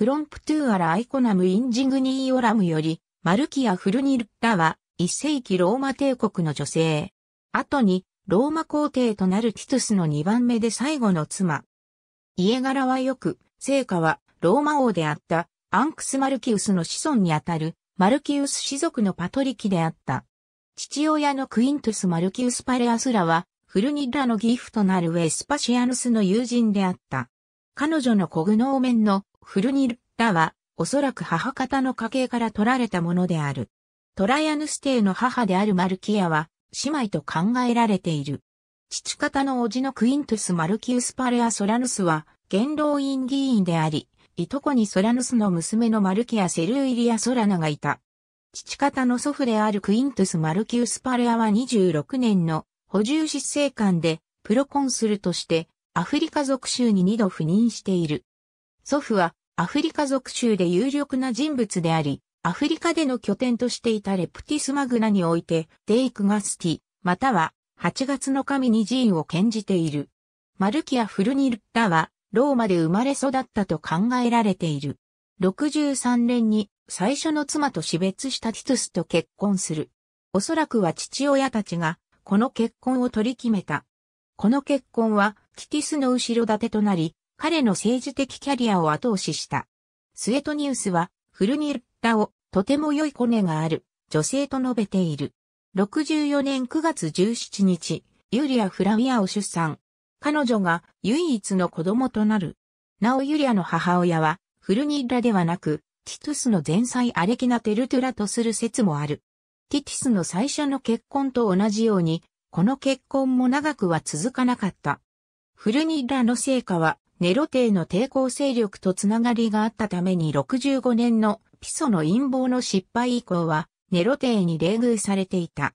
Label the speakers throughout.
Speaker 1: クロンプトゥアラアイコナムインジグニーオラムより、マルキア・フルニルラは、一世紀ローマ帝国の女性。後に、ローマ皇帝となるティトゥスの2番目で最後の妻。家柄はよく、聖火は、ローマ王であった、アンクス・マルキウスの子孫にあたる、マルキウス氏族のパトリキであった。父親のクイントゥス・マルキウス・パレアスラは、フルニッラのギフとなるウェスパシアヌスの友人であった。彼女のコグノーメンのフルニルラは、おそらく母方の家系から取られたものである。トライアヌス帝の母であるマルキアは、姉妹と考えられている。父方の叔父のクイントゥス・マルキウス・パレア・ソラヌスは、元老院議員であり、いとこにソラヌスの娘のマルキア・セルイリア・ソラナがいた。父方の祖父であるクイントゥス・マルキウス・パレアは26年の補充執政官で、プロコンスルとして、アフリカ属州に2度赴任している。祖父はアフリカ属州で有力な人物であり、アフリカでの拠点としていたレプティスマグナにおいて、デイクガスティ、または8月の神に寺院を献じている。マルキア・フルニルッタは、ローマで生まれ育ったと考えられている。63年に最初の妻と死別したティトゥスと結婚する。おそらくは父親たちが、この結婚を取り決めた。この結婚はキティスの後ろ盾となり、彼の政治的キャリアを後押しした。スエトニウスは、フルニルラを、とても良いコネがある、女性と述べている。64年9月17日、ユリア・フラウィアを出産。彼女が唯一の子供となる。なおユリアの母親は、フルニッラではなく、ティスの前妻アレキナ・テルトゥラとする説もある。ティティスの最初の結婚と同じように、この結婚も長くは続かなかった。フルニラの成果は、ネロ帝の抵抗勢力とつながりがあったために65年のピソの陰謀の失敗以降は、ネロ帝に礼遇されていた。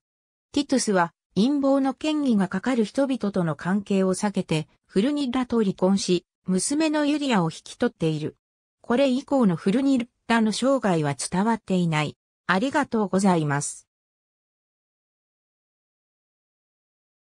Speaker 1: ティトゥスは、陰謀の権威がかかる人々との関係を避けて、フルニラと離婚し、娘のユリアを引き取っている。これ以降のフルニラの生涯は伝わっていない。ありがとうございます。